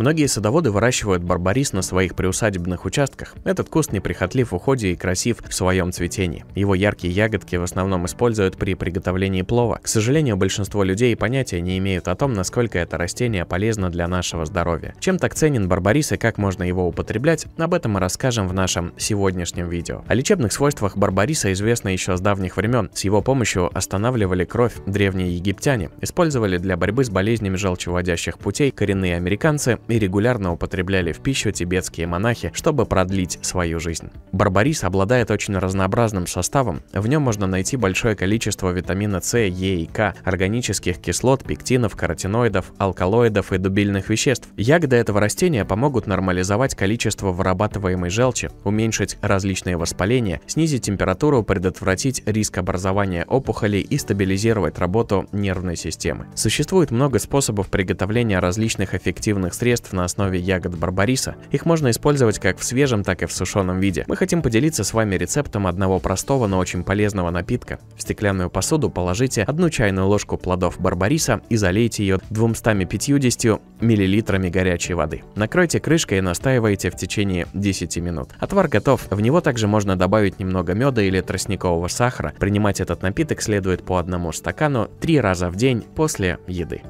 Многие садоводы выращивают барбарис на своих приусадебных участках. Этот куст неприхотлив в уходе и красив в своем цветении. Его яркие ягодки в основном используют при приготовлении плова. К сожалению, большинство людей понятия не имеют о том, насколько это растение полезно для нашего здоровья. Чем так ценен барбарис и как можно его употреблять, об этом мы расскажем в нашем сегодняшнем видео. О лечебных свойствах барбариса известно еще с давних времен. С его помощью останавливали кровь древние египтяне, использовали для борьбы с болезнями желчеводящих путей коренные американцы, и регулярно употребляли в пищу тибетские монахи, чтобы продлить свою жизнь. Барбарис обладает очень разнообразным составом, в нем можно найти большое количество витамина С, Е и К, органических кислот, пектинов, каротиноидов, алкалоидов и дубильных веществ. Ягоды этого растения помогут нормализовать количество вырабатываемой желчи, уменьшить различные воспаления, снизить температуру, предотвратить риск образования опухолей и стабилизировать работу нервной системы. Существует много способов приготовления различных эффективных средств средств на основе ягод барбариса. Их можно использовать как в свежем, так и в сушеном виде. Мы хотим поделиться с вами рецептом одного простого, но очень полезного напитка. В стеклянную посуду положите одну чайную ложку плодов барбариса и залейте ее 250 миллилитрами горячей воды. Накройте крышкой и настаивайте в течение 10 минут. Отвар готов. В него также можно добавить немного меда или тростникового сахара. Принимать этот напиток следует по одному стакану три раза в день после еды.